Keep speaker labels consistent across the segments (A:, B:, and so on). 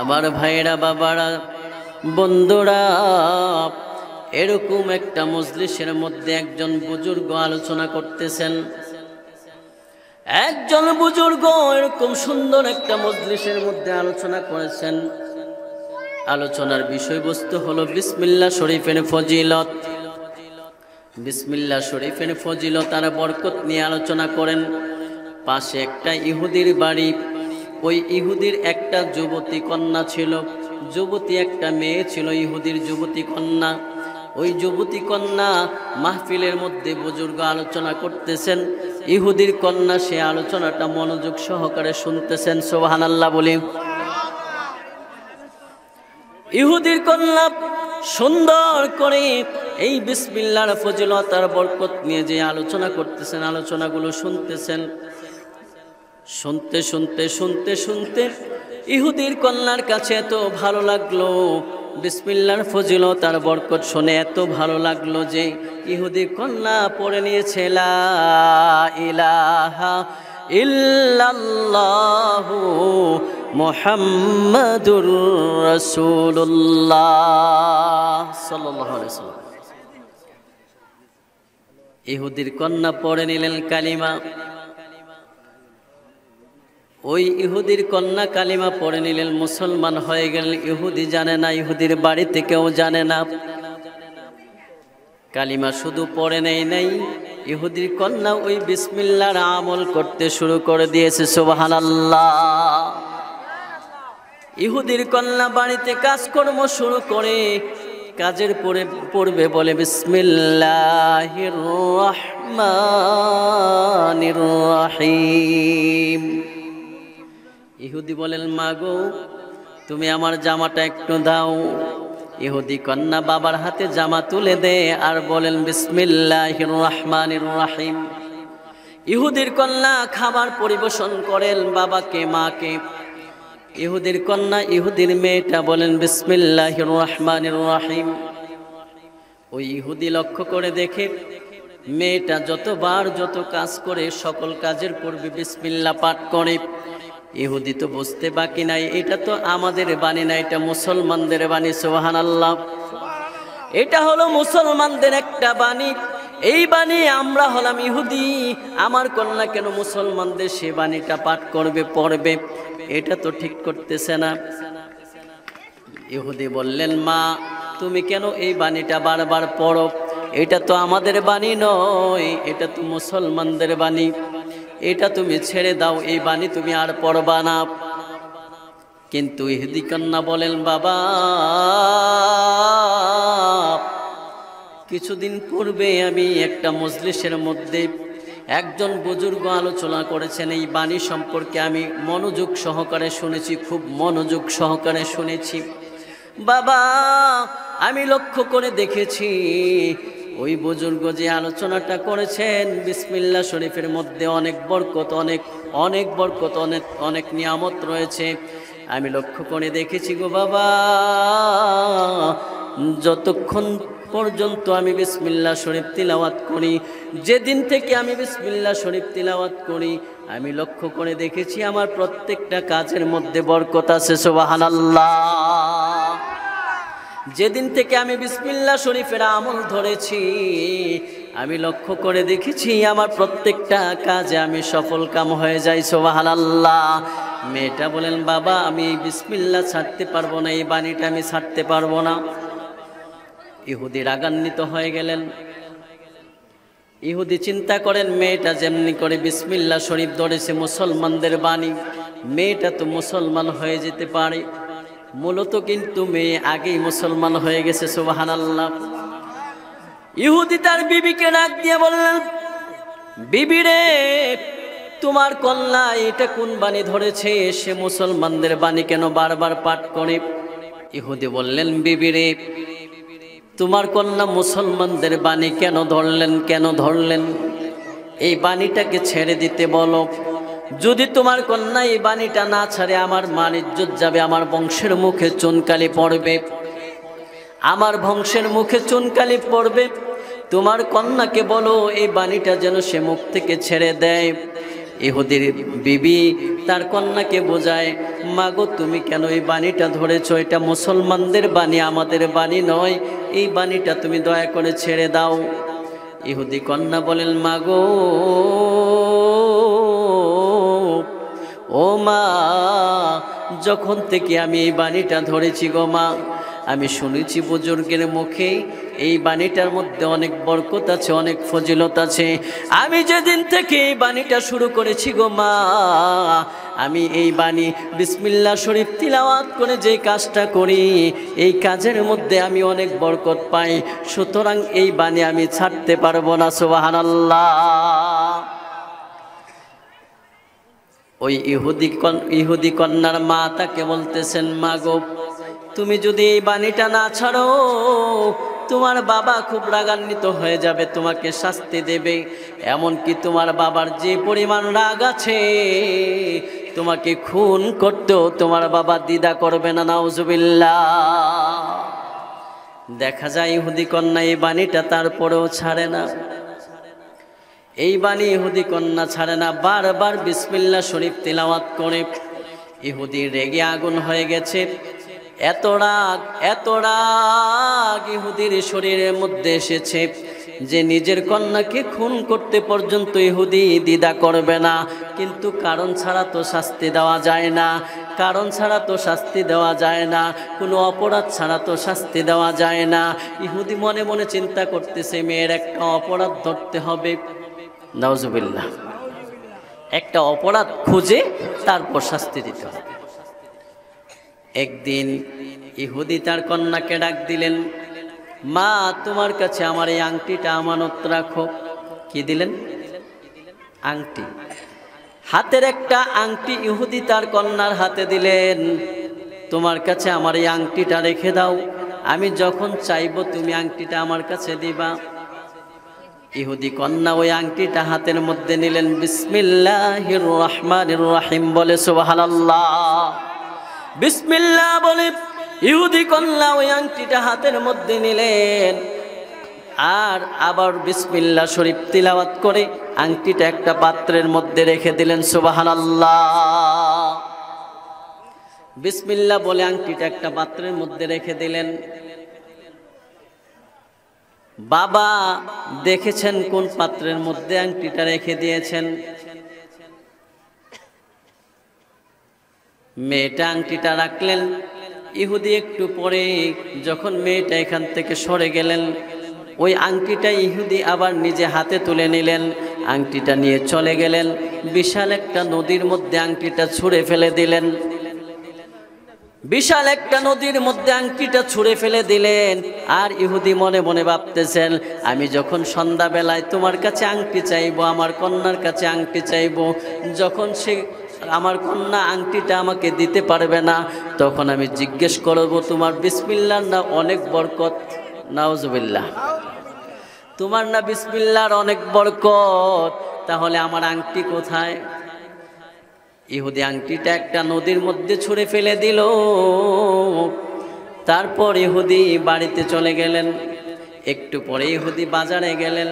A: আমার ভাইয়েরা বাবারা বন্ধুরা এরকম একটা মজলিসের মধ্যে একজন বুজুর্গ আলোচনা করতেছেন একজন বুজুর্গ এরকম সুন্দর একটা মজলিসের মধ্যে আলোচনা করেছেন আলোচনার বিষয়বস্তু হলো বিসমিল্লা শরীফের ফজিলত বিসমিল্লা শরীফের ফজিলত আর বরকত নিয়ে আলোচনা করেন পাশে একটা ইহুদির বাড়ি ওই ইহুদির একটা যুবতী কন্যা ছিল যুবতী একটা মেয়ে ছিল ইহুদির যুবতী কন্যা ওই যুবতী কন্যা মাহফিলের মধ্যে বুজুর্গ আলোচনা করতেছেন ইহুদির কন্যা সে আলোচনাটা মনোযোগ সহকারে শুনতেছেন সোহান আল্লাহ বলে ইহুদির কন্যা সুন্দর করে এই বিসমিল্লার ফজিলতার বরকত নিয়ে যে আলোচনা করতেছেন আলোচনাগুলো শুনতেছেন শুনতে শুনতে শুনতে শুনতে ইহুদির কন্যার কাছে এত ভালো লাগলো বিসমিল্লার ফজিল তার বরকত শুনে এত ভালো লাগলো যে ইহুদি কন্যা পড়ে নিয়েছে ইলাহা মোহাম্মদুর রসুল্লাহ ইহুদির কন্যা পড়ে নিলেন কালিমা ওই ইহুদির কন্যা কালিমা পড়ে নিলেন মুসলমান হয়ে গেলেন ইহুদি জানে না ইহুদির বাড়িতে কেউ জানে না কালিমা শুধু পড়ে নেই নাই ইহুদির কন্যা ওই বিসমিল্লার আমল করতে শুরু করে দিয়েছে সোবাহান ইহুদির কন্যা বাড়িতে কাজকর্ম শুরু করে কাজের পরে পড়বে বলে বিসমিল্লাহ রহমানির ইহুদি বলেন মা গো তুমি আমার জামাটা একটু দাও ইহুদি কন্যা বাবার হাতে জামা তুলে দে আর বলেন বিসমিল্লাহ রহমান রাহিম ইহুদির কন্যা খাবার পরিবেশন করেন বাবাকে মাকে ইহুদির কন্যা ইহুদির মেয়েটা বলেন বিসমিল্লাহ রহমান রাহিম ওই ইহুদি লক্ষ্য করে দেখে মেয়েটা যতবার যত কাজ করে সকল কাজের পূর্বে বিসমিল্লা পাঠ করে ইহুদি তো বুঝতে বাকি নাই এটা তো আমাদের বাণী না এটা মুসলমানদের বাণী সোহান আল্লাহ এটা হলো মুসলমানদের একটা বাণী এই বাণী আমরা হলাম ইহুদি আমার কন্যা কেন মুসলমানদের সে বাণীটা পাঠ করবে পড়বে এটা তো ঠিক করতেছে না ইহুদি বললেন মা তুমি কেন এই বাণীটা বারবার পড়ো এটা তো আমাদের বাণী নয় এটা তো মুসলমানদের বাণী এটা তুমি ছেড়ে দাও এই বাণী তুমি আর পড়বা না কিন্তু ইহুদি কন্যা বলেন বাবা কিছুদিন পূর্বে আমি একটা মজলিসের মধ্যে একজন বুজুর্গ আলোচনা করেছেন এই বাণী সম্পর্কে আমি মনোযোগ সহকারে শুনেছি খুব মনোযোগ সহকারে শুনেছি বাবা আমি লক্ষ্য করে দেখেছি ওই বুজুর্গ যে আলোচনাটা করেছেন বিসমিল্লা শরীফের মধ্যে অনেক বরকত অনেক অনেক বরকত অনেক অনেক নিয়ামত রয়েছে আমি লক্ষ্য করে দেখেছি গো বাবা যতক্ষণ পর্যন্ত আমি বিসমিল্লা শরীফ তিলাওয়াত করি যেদিন থেকে আমি বিসমিল্লা শরীফ তিলাওয়াত করি আমি লক্ষ্য করে দেখেছি আমার প্রত্যেকটা কাজের মধ্যে বরকত আছে সোবাহান আল্লাহ যেদিন থেকে আমি বিসমিল্লা শরীফের আমল ধরেছি আমি লক্ষ্য করে দেখেছি আমার প্রত্যেকটা কাজে আমি সফল কাম হয়ে যাই সোবাহাল্লাহ মেয়েটা বলেন বাবা আমি বিসমিল্লা ছাড়তে পারবো না এই বাণীটা আমি ছাড়তে পারবো না ইহুদি রাগান্বিত হয়ে গেলেন ইহুদি চিন্তা করেন মেয়েটা যেমনি করে বিসমিল্লা শরীফ ধরেছে মুসলমানদের বাণী মেয়েটা তো মুসলমান হয়ে যেতে পারে মূলত কিন্তু মেয়ে আগেই মুসলমান হয়ে গেছে সুবাহান আল্লাহ ইহুদি তার বিবিকে ডাক দিয়ে বললেন বিবি রে তোমার কন্যা এটা কোন বাণী ধরেছে সে মুসলমানদের বাণী কেন বারবার পাঠ করে ইহুদি বললেন বিবি রে তোমার কন্যা মুসলমানদের বাণী কেন ধরলেন কেন ধরলেন এই বাণীটাকে ছেড়ে দিতে বলো যদি তোমার কন্যা এই বাণীটা না ছাড়ে আমার মান ইজ্জত যাবে আমার বংশের মুখে চুনকালি পড়বে আমার বংশের মুখে চুনকালি পড়বে তোমার কন্যাকে বলো এই বাণীটা যেন সে মুখ থেকে ছেড়ে দেয় ইহুদির বিবি তার কন্যাকে বোঝায় মাগো তুমি কেন এই বাণীটা ধরেছ এটা মুসলমানদের বাণী আমাদের বাণী নয় এই বাণীটা তুমি দয়া করে ছেড়ে দাও ইহুদি কন্যা বলেন মাগো ও মা যখন থেকে আমি এই বাণীটা ধরেছি গো মা আমি শুনেছি বুজুর্গের মুখে এই বাণীটার মধ্যে অনেক বরকত আছে অনেক ফজিলত আছে আমি যেদিন থেকে এই বাণীটা শুরু করেছি গো মা আমি এই বাণী বিসমিল্লা শরীফ তিলাওয়াত করে যে কাজটা করি এই কাজের মধ্যে আমি অনেক বরকত পাই সুতরাং এই বাণী আমি ছাড়তে পারবো না সোবাহান আল্লাহ ওই ইহুদি ইহুদি কন্যার মা তাকে বলতেছেন মা গো তুমি যদি এই বাণীটা না ছাড়ো তোমার বাবা খুব রাগান্বিত হয়ে যাবে তোমাকে শাস্তি দেবে এমনকি তোমার বাবার যে পরিমাণ রাগ আছে তোমাকে খুন করতেও তোমার বাবা দিদা করবে না নাউজুবিল্লা দেখা যায় ইহুদি কন্যা এই বাণীটা তারপরেও ছাড়ে না এই বাণী ইহুদি কন্যা ছাড়ে না বারবার বিসমিল্লা শরীফ তেলাওয়াত করে ইহুদি রেগে আগুন হয়ে গেছে এত রাগ এত রাগ ইহুদির শরীরের মধ্যে এসেছে যে নিজের কন্যাকে খুন করতে পর্যন্ত ইহুদি দিদা করবে না কিন্তু কারণ ছাড়া তো শাস্তি দেওয়া যায় না কারণ ছাড়া তো শাস্তি দেওয়া যায় না কোনো অপরাধ ছাড়া তো শাস্তি দেওয়া যায় না ইহুদি মনে মনে চিন্তা করতেছে মেয়ের একটা অপরাধ ধরতে হবে নওয়াজবিল্লা একটা অপরাধ খুঁজে তারপর শাস্তি দিতে হবে একদিন ইহুদি তার কন্যাকে ডাক দিলেন মা তোমার কাছে আমার এই আংটিটা আমানত রাখো কি দিলেন আংটি হাতের একটা আংটি ইহুদি তার কন্যার হাতে দিলেন তোমার কাছে আমার এই আংটিটা রেখে দাও আমি যখন চাইব তুমি আংটিটা আমার কাছে দিবা ইহুদি কন্যা ওই আংটিটা হাতের মধ্যে নিলেন বিসমিল্লাহির রহমানির রহিম বলে সুবহানাল্লাহ বিসমিল্লাহ বলে ইহুদি কন্যা ওই আংটিটা হাতের মধ্যে নিলেন আর আবার বিসমিল্লা শরীফ তিলাওয়াত করে আংটিটা একটা পাত্রের মধ্যে রেখে দিলেন সুবহানাল্লাহ বিসমিল্লা বলে আংটিটা একটা পাত্রের মধ্যে রেখে দিলেন বাবা দেখেছেন কোন পাত্রের মধ্যে আংটিটা রেখে দিয়েছেন মেয়েটা আংটিটা রাখলেন ইহুদি একটু পরে যখন মেয়েটা এখান থেকে সরে গেলেন ওই আংটিটা ইহুদি আবার নিজে হাতে তুলে নিলেন আংটিটা নিয়ে চলে গেলেন বিশাল একটা নদীর মধ্যে আংটিটা ছুঁড়ে ফেলে দিলেন বিশাল একটা নদীর মধ্যে আংটিটা ছুঁড়ে ফেলে দিলেন আর ইহুদি মনে মনে ভাবতেছেন আমি যখন সন্ধ্যাবেলায় তোমার কাছে আংটি চাইবো আমার কন্যার কাছে আংটি চাইবো যখন সে আমার কন্যা আংটিটা আমাকে দিতে পারবে না তখন আমি জিজ্ঞেস করব তোমার বিসমিল্লার না অনেক বরকত নাওজবিল্লা তোমার না বিসমিল্লার অনেক বরকত তাহলে আমার আংটি কোথায় ইহুদি আংটিটা একটা নদীর মধ্যে ছুঁড়ে ফেলে দিল তারপর ইহুদি বাড়িতে চলে গেলেন একটু পরে ইহুদি বাজারে গেলেন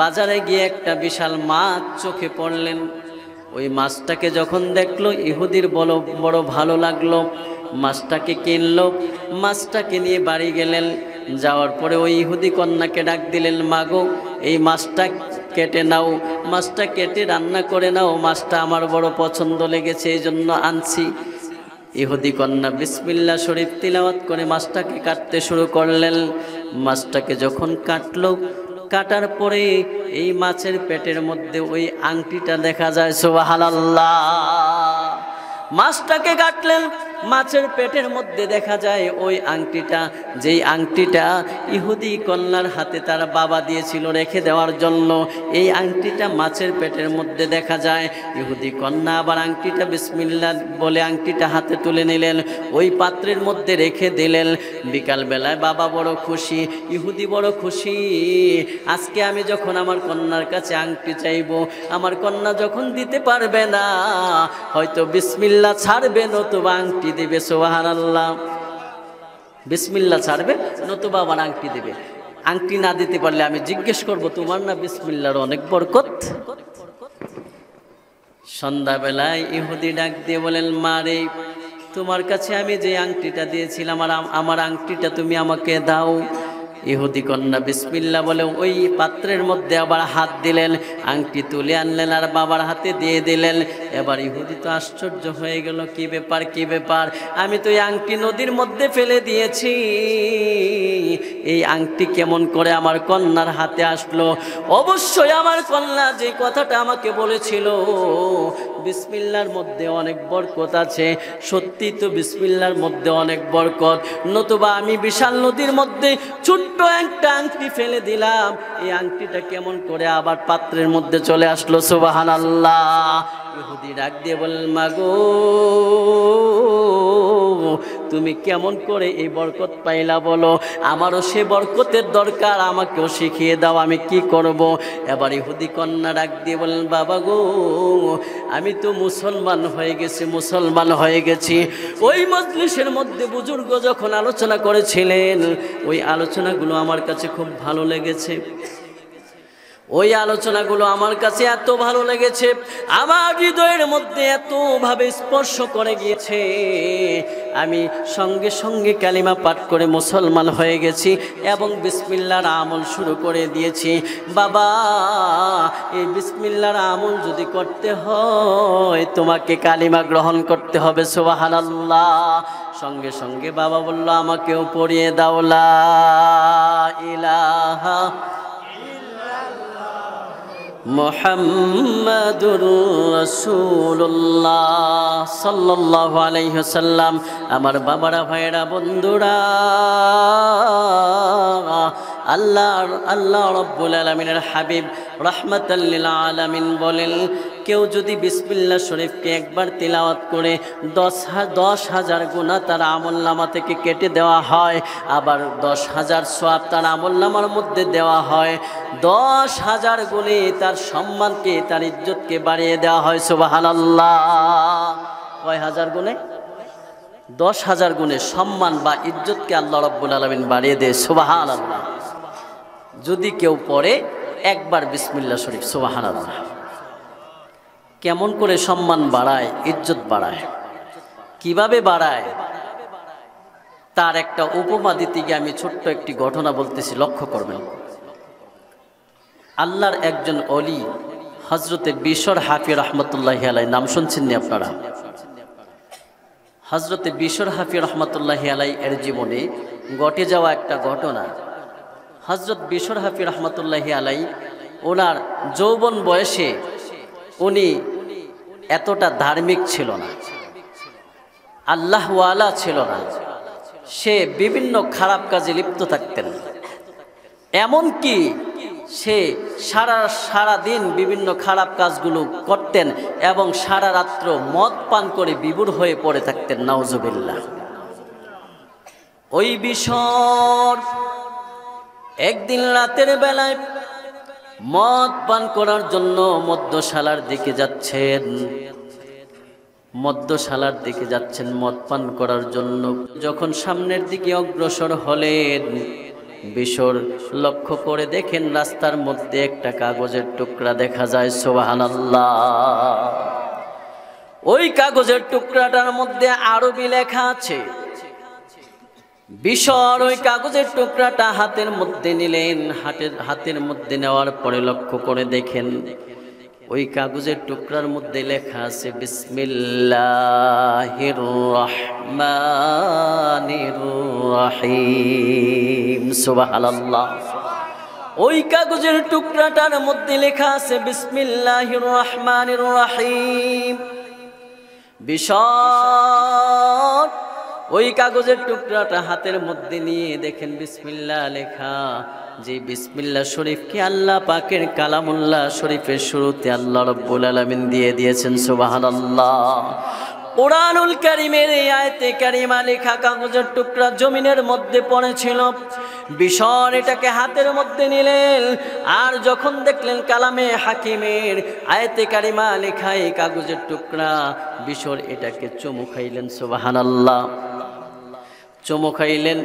A: বাজারে গিয়ে একটা বিশাল মাছ চোখে পড়লেন ওই মাছটাকে যখন দেখলো ইহুদির বড় বড় ভালো লাগলো মাছটাকে কিনল মাছটাকে নিয়ে বাড়ি গেলেন যাওয়ার পরে ওই ইহুদি কন্যাকে ডাক দিলেন মাগো এই মাছটা কেটে নাও মাছটা কেটে রান্না করে নাও মাছটা আমার বড় পছন্দ লেগেছে এই জন্য আনছি ইহুদি কন্যা বিসমিল্লা শরীফ তিলাওয়াত করে মাছটাকে কাটতে শুরু করলেন মাছটাকে যখন কাটল কাটার পরে এই মাছের পেটের মধ্যে ওই আংটিটা দেখা যায় সোহালাল্লাহ মাছটাকে কাটলেন মাছের পেটের মধ্যে দেখা যায় ওই আংটিটা যেই আংটিটা ইহুদি কন্যার হাতে তার বাবা দিয়েছিল রেখে দেওয়ার জন্য এই আংটিটা মাছের পেটের মধ্যে দেখা যায় ইহুদি কন্যা আবার আংটিটা বিসমিল্লা বলে আংটিটা হাতে তুলে নিলেন ওই পাত্রের মধ্যে রেখে দিলেন বিকালবেলায় বাবা বড় খুশি ইহুদি বড় খুশি আজকে আমি যখন আমার কন্যার কাছে আংটি চাইব আমার কন্যা যখন দিতে পারবে না হয়তো বিসমিল্লা ছাড়বে নতুবা আংটি আংটি দেবে সোহান আল্লাহ বিসমিল্লা ছাড়বে নতুবা আমার আংটি দেবে আংটি না দিতে পারলে আমি জিজ্ঞেস করব তোমার না বিসমিল্লার অনেক বরকত সন্ধ্যাবেলায় ইহুদি ডাক দিয়ে বলেন মারে তোমার কাছে আমি যে আংটিটা দিয়েছিলাম আর আমার আংটিটা তুমি আমাকে দাও ইহুদি কন্যা বিসমিল্লা বলে ওই পাত্রের মধ্যে আবার হাত দিলেন আংটি তুলে আনলেন আর বাবার হাতে দিয়ে দিলেন এবার ইহুদি তো আশ্চর্য হয়ে গেল কি ব্যাপার কি ব্যাপার আমি তো এই আংটি নদীর মধ্যে ফেলে দিয়েছি এই আংটি কেমন করে আমার কন্যার হাতে আসলো অবশ্যই আমার কন্যা যে কথাটা আমাকে বলেছিল বিসমিল্লার মধ্যে অনেক বরকত আছে সত্যি তো বিসমিল্লার মধ্যে অনেক বরকত নতুবা আমি বিশাল নদীর মধ্যে ছুট ছোট্ট একটা আংটি ফেলে দিলাম এই আংটিটা কেমন করে আবার পাত্রের মধ্যে চলে আসলো সুবাহান আল্লাহ ইহুদি ডাক দিয়ে বলল মাগো তুমি কেমন করে এই বরকত পাইলা বলো আমারও সে বরকতের দরকার আমাকেও শিখিয়ে দাও আমি কি করব। এবার ইহুদি কন্যা ডাক দিয়ে বলেন বাবা গো আমি তো মুসলমান হয়ে গেছি মুসলমান হয়ে গেছি ওই মজলিসের মধ্যে বুজুর্গ যখন আলোচনা করেছিলেন ওই আলোচনাগুলো আমার কাছে খুব ভালো লেগেছে ওই আলোচনাগুলো আমার কাছে এত ভালো লেগেছে আমার হৃদয়ের মধ্যে এতভাবে স্পর্শ করে গিয়েছে আমি সঙ্গে সঙ্গে কালিমা পাঠ করে মুসলমান হয়ে গেছি এবং বিসমিল্লার আমল শুরু করে দিয়েছি বাবা এই বিসমিল্লার আমল যদি করতে হয় তোমাকে কালিমা গ্রহণ করতে হবে সোবাহান সঙ্গে সঙ্গে বাবা বলল আমাকেও পড়িয়ে দাওলা ইলাহা মোহাম্মদুর রসুল্লাহ সাল্লাহ আলাইহসাল্লাম আমার বাবারা ভাইয়েরা বন্ধুরা আল্লাহ আল্লাহ রব্বুল আলমিনের হাবিব রহমতাল্লিল আলমিন বলেন কেউ যদি বিসমিল্লা শরীফকে একবার তেলাওয়াত করে দশ দশ হাজার গুণা তার নামা থেকে কেটে দেওয়া হয় আবার দশ হাজার সোয়াব তার আমল্লামার মধ্যে দেওয়া হয় দশ হাজার গুণে তার সম্মানকে তার ইজ্জতকে বাড়িয়ে দেওয়া হয় আল্লাহ কয় হাজার গুণে দশ হাজার গুণে সম্মান বা ইজ্জতকে আল্লাহ রব্বুল আলমিন বাড়িয়ে দেয় সুবাহ আল্লাহ যদি কেউ পড়ে একবার বিসমিল্লা শরীফ সুবাহ আল্লাহ কেমন করে সম্মান বাড়ায় ইজ্জত বাড়ায় কিভাবে বাড়ায় তার একটা উপমা দিতে গিয়ে আমি ছোট্ট একটি ঘটনা বলতেছি লক্ষ্য করবেন আল্লাহর একজন অলি হজরতে বিশ্বর হাফি রহমতুল্লাহ আলাই নাম শুনছেন আপনারা হজরতে বিশ্বর হাফি রহমতুল্লাহ আলাই এর জীবনে ঘটে যাওয়া একটা ঘটনা হজরত বিশ্বর হাফি রহমতুল্লাহ আলাই ওনার যৌবন বয়সে উনি এতটা ধার্মিক ছিল না আল্লাহওয়ালা ছিল না সে বিভিন্ন খারাপ কাজে লিপ্ত থাকতেন এমনকি সে সারা সারা দিন বিভিন্ন খারাপ কাজগুলো করতেন এবং সারা রাত্র মদ পান করে বিবুর হয়ে পড়ে থাকতেন নাউজবিল্লা ওই বিষর একদিন রাতের বেলায় মদ পান করার জন্য মদ্যশালার দিকে যাচ্ছেন মদ্যশালার দিকে যাচ্ছেন মদ পান করার জন্য যখন সামনের দিকে অগ্রসর হলেন বিশর লক্ষ্য করে দেখেন রাস্তার মধ্যে একটা কাগজের টুকরা দেখা যায় সোহান ওই কাগজের টুকরাটার মধ্যে আরবি লেখা আছে বিষর ওই কাগজের টুকরাটা হাতের মধ্যে নিলেন হাতের হাতের মধ্যে নেওয়ার পরে লক্ষ্য করে দেখেন ওই কাগজের টুকরার মধ্যে লেখা আছে বিসমিল্লাহ ওই কাগজের টুকরাটার মধ্যে লেখা আছে বিসমিল্লাহ রহমান রহিম বিশাল ওই কাগজের টুকরাটা হাতের মধ্যে নিয়ে দেখেন বিসমিল্লা লেখা যে বিসমিল্লা শরীফকে আল্লাহ পাকের কালামুল্লাহ শরীফের শুরুতে আল্লাহ রব্বুল আলমিন দিয়ে দিয়েছেন সুবাহ আল্লাহ কোরআনুল কারিমের এই আয়তে কারিমা লেখা কাগজের টুকরা জমিনের মধ্যে পড়েছিল বিষণ এটাকে হাতের মধ্যে নিলেন আর যখন দেখলেন কালামে হাকিমের আয়তে কারিমা লেখা এই কাগজের টুকরা বিষর এটাকে চুমু খাইলেন সোবাহান আল্লাহ চুমু খাইলেন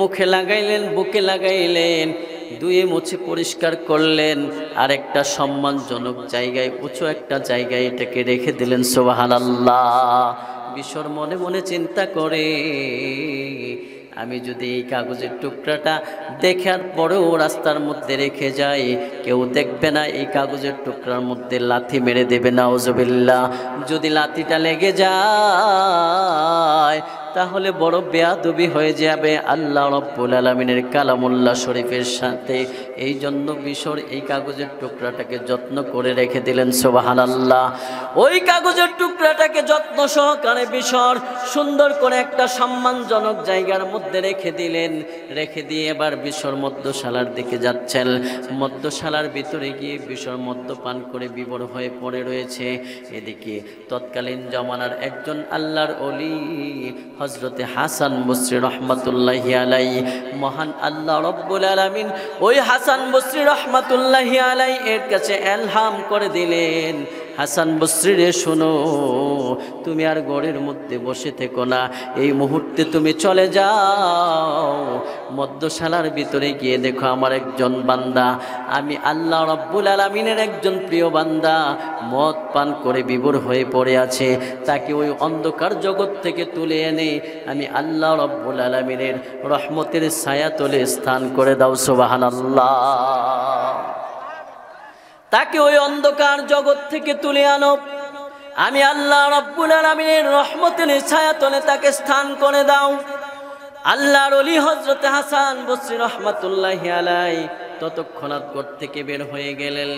A: মুখে লাগাইলেন বুকে লাগাইলেন দুয়ে মুছে পরিষ্কার করলেন আর একটা সম্মানজনক জায়গায় উঁচু একটা জায়গায় এটাকে রেখে দিলেন সোবাহান আল্লাহ বিশ্বর মনে মনে চিন্তা করে আমি যদি এই কাগজের টুকরাটা দেখার পরেও রাস্তার মধ্যে রেখে যাই কেউ দেখবে না এই কাগজের টুকরার মধ্যে লাথি মেরে দেবে না ওজবিল্লা যদি লাথিটা লেগে যায় তাহলে বড় বেয়াদবি হয়ে যাবে আল্লাহ রব্বুল আলমিনের কালামুল্লা শরীফের সাথে এই জন্য মিশর এই কাগজের টুকরাটাকে যত্ন করে রেখে দিলেন সোবাহান আল্লাহ ওই কাগজের টুকরাটাকে যত্ন সহকারে মিশর সুন্দর করে একটা সম্মানজনক জায়গার মধ্যে রেখে দিলেন রেখে দিয়ে এবার বিশ্বর মদ্যশালার দিকে যাচ্ছেন মদ্যশালার ভিতরে গিয়ে বিশর মদ্যপান করে বিবর হয়ে পড়ে রয়েছে এদিকে তৎকালীন জমানার একজন আল্লাহর অলি হজরতে হাসান বসরি রহমতুল্লাহ আলাই মহান আল্লাহ রব্বুল আলমিন ওই হাসান বসরি রহমতুল্লাহ আলাই এর কাছে এলহাম করে দিলেন হাসান বস্রি রে শোনো তুমি আর গড়ের মধ্যে বসে থেকো না এই মুহূর্তে তুমি চলে যাও মদ্যশালার ভিতরে গিয়ে দেখো আমার একজন বান্দা আমি আল্লাহ রব্বুল আলমিনের একজন প্রিয় বান্দা মদ পান করে বিবর হয়ে পড়ে আছে তাকে ওই অন্ধকার জগৎ থেকে তুলে এনে আমি আল্লাহ রব্বুল আলমিনের রহমতের ছায়া তোলে স্থান করে দাও সোবাহান আল্লাহ তাকে ওই অন্ধকার জগৎ থেকে তুলে আনো আমি আল্লাহ রব্বুল আলমিনের রহমতের ছায়াতলে তাকে স্থান করে দাও আল্লাহর অলি হজরত হাসান বসরি রহমতুল্লাহ আলাই ততক্ষণাৎ থেকে বের হয়ে গেলেন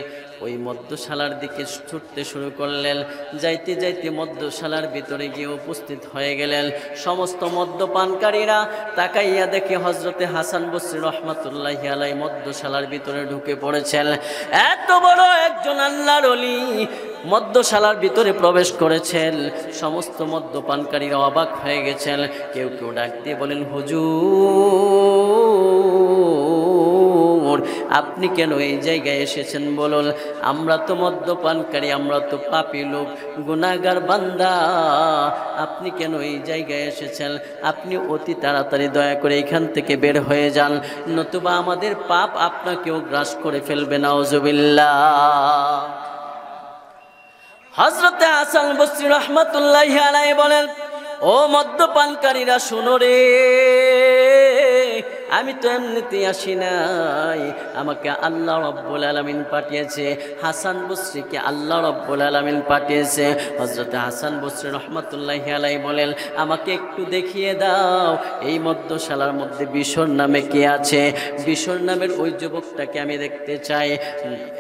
A: ওই মদ্যশালার দিকে ছুটতে শুরু করলেন যাইতে যাইতে মদ্যশালার ভিতরে গিয়ে উপস্থিত হয়ে গেলেন সমস্ত মদ্যপানকারীরা তাকাইয়া দেখে হজরতে হাসান বসরি রহমতুল্লাহ আলাই মদ্যশালার ভিতরে ঢুকে পড়েছেন এত বড় একজন আল্লাহর অলি মদ্যশালার ভিতরে প্রবেশ করেছেন সমস্ত মদ্যপানকারীরা অবাক হয়ে গেছেন কেউ কেউ ডাক দিয়ে বলেন হুজুর আপনি কেন এই জায়গায় এসেছেন বলুন আমরা তো মদ্যপানকারী আমরা তো পাপি লোক গুণাগার বান্দা আপনি কেন এই জায়গায় এসেছেন আপনি অতি তাড়াতাড়ি দয়া করে এখান থেকে বের হয়ে যান নতুবা আমাদের পাপ আপনাকেও গ্রাস করে ফেলবে না ওজবিল্লা হজরতে আসান বসরি রহমতুল্লাহ বলেন ও মদ্যপানকারীরা শুনো রে আমি তো এমনিতে আসি নাই আমাকে আল্লাহ রব্বুল আলমিন পাঠিয়েছে হাসান বসরিকে আল্লাহ রব্বুল আলমিন পাঠিয়েছে হজরত হাসান বসরি রহমতুল্লাহ আলাই বলেন আমাকে একটু দেখিয়ে দাও এই মদ্যশালার মধ্যে বিশর নামে কে আছে বিশর নামের ওই যুবকটাকে আমি দেখতে চাই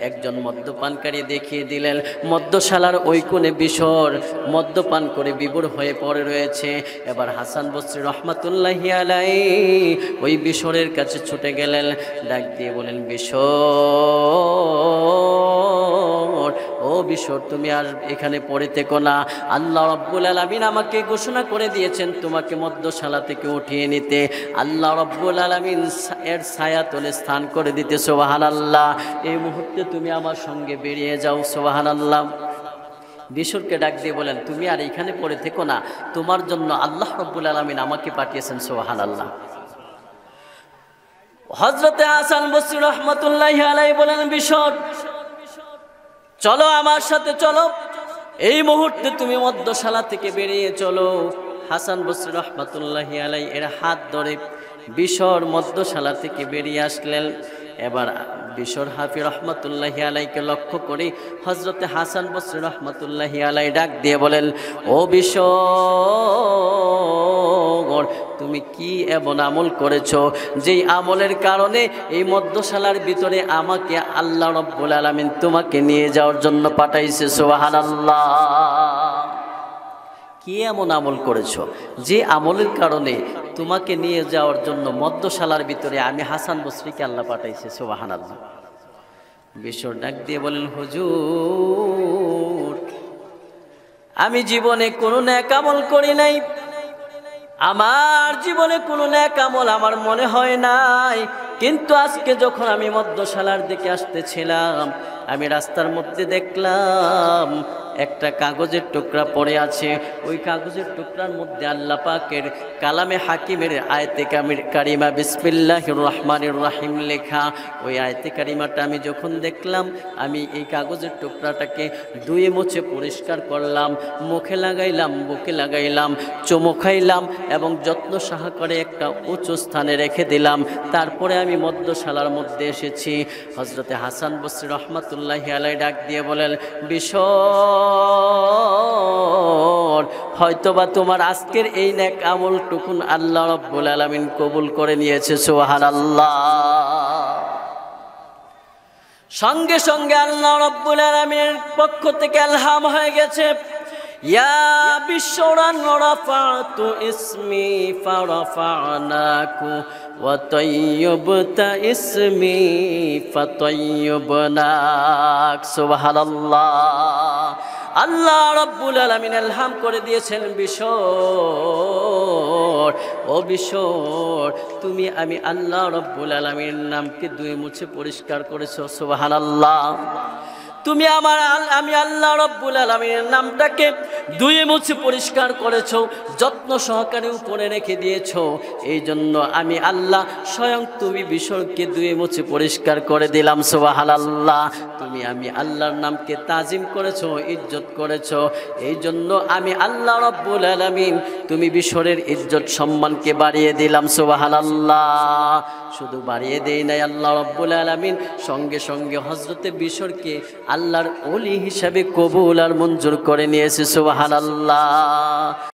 A: একজন মদ্যপানকারী দেখিয়ে দিলেন মদ্যশালার ওই কোণে বিশর মদ্যপান করে বিবর হয়ে পড়ে রয়েছে এবার হাসান বসরি রহমতুল্লাহ আলাই ওই বিশর বিশ্বরের কাছে ছুটে গেলেন ডাক দিয়ে বলেন বিশ্ব ও বিশ্বর তুমি আর এখানে পড়ে থেকো না আল্লাহ রব্বুল আলমিন আমাকে ঘোষণা করে দিয়েছেন তোমাকে মদ্যশালা থেকে উঠিয়ে নিতে আল্লাহ রব্বুল আলমিন এর ছায়া তোলে স্থান করে দিতে সোবাহান আল্লাহ এই মুহূর্তে তুমি আমার সঙ্গে বেরিয়ে যাও সোবাহান আল্লাহ বিশ্বরকে ডাক দিয়ে বলেন তুমি আর এখানে পড়ে থেকো না তোমার জন্য আল্লাহ রব্বুল আলমিন আমাকে পাঠিয়েছেন সোবাহান আল্লাহ হজরতে হাসান বসি রহমতুল্লাহ আলাই বলেন ভীষণ চলো আমার সাথে চলো এই মুহূর্তে তুমি মদ্যশালা থেকে বেরিয়ে চলো হাসান বসির রহমতুল্লাহ আলাই এর হাত ধরে বিশর মদ্যশালা থেকে বেরিয়ে আসলেন এবার বিশর হাফি রহমতুল্লাহ আলাইকে লক্ষ্য করে হজরতে হাসান বসির রহমতুল্লাহ আলাই ডাক দিয়ে বলেন ও বিশর পর তুমি কি এমন আমল করেছ যেই আমলের কারণে এই মধ্যশালার ভিতরে আমাকে আল্লাহ রব্বুল আলমিন তোমাকে নিয়ে যাওয়ার জন্য পাঠাইছে সোহান আল্লাহ কি এমন আমল করেছ যে আমলের কারণে তোমাকে নিয়ে যাওয়ার জন্য মধ্যশালার ভিতরে আমি হাসান বসরিকে আল্লাহ পাঠাইছে সোবাহান আল্লাহ বিশ্বর ডাক দিয়ে বলেন হুজুর আমি জীবনে কোনো ন্যাক আমল করি নাই আমার জীবনে কোনো ন্যাক আমল আমার মনে হয় নাই কিন্তু আজকে যখন আমি মদ্যশালার দিকে আসতেছিলাম আমি রাস্তার মধ্যে দেখলাম একটা কাগজের টুকরা পড়ে আছে ওই কাগজের টুকরার মধ্যে আল্লাহ পাকের কালামে হাকিমের আয়তে কামির কারিমা বিসমিল্লাহ রহমান রাহিম লেখা ওই আয়তে কারিমাটা আমি যখন দেখলাম আমি এই কাগজের টুকরাটাকে দুয়ে মুছে পরিষ্কার করলাম মুখে লাগাইলাম বুকে লাগাইলাম চুমো খাইলাম এবং যত্ন সহকারে একটা উঁচু স্থানে রেখে দিলাম তারপরে আমি মদ্যশালার মধ্যে এসেছি হজরতে হাসান বসির রহমতুল্লাহ আলাই ডাক দিয়ে বলেন বিষয় হয়তোবা তোমার আজকের এই ন্যাক আমল টুকুন আল্লাহ রব্বুল আলমিন কবুল করে নিয়েছে সোহার আল্লাহ সঙ্গে সঙ্গে আল্লাহ রব্বুল আলমিনের পক্ষ থেকে আল্হাম হয়ে গেছে আল্লাহ রব্বুল আলমিন এলহাম করে দিয়েছেন বিশোর ও বিশোর তুমি আমি আল্লাহ রব্বুল আলমীর নামকে দুই মুছে পরিষ্কার করেছো সুবাহান আল্লাহ তুমি আমার আমি আল্লাহ রব্বুল আলমিনের নামটাকে দুয়ে মুছে পরিষ্কার করেছ যত্ন সহকারে উপরে রেখে দিয়েছ এই জন্য আমি আল্লাহ স্বয়ং তুমি বিসর্গকে দুয়ে মুছে পরিষ্কার করে দিলাম সোবাহাল আল্লাহ তুমি আমি আল্লাহর নামকে তাজিম করেছো ইজ্জত করেছো এই জন্য আমি আল্লাহ রব্বুল আলমিন তুমি বিশ্বরের ইজ্জত সম্মানকে বাড়িয়ে দিলাম সোবাহাল আল্লাহ শুধু বাড়িয়ে দেই নাই আল্লাহ রব্বুল আলমিন সঙ্গে সঙ্গে হজরতে বিশ্বরকে আল্লাহর অলি হিসাবে কবুল আর মঞ্জুর করে নিয়েছে সোবাহাল আল্লাহ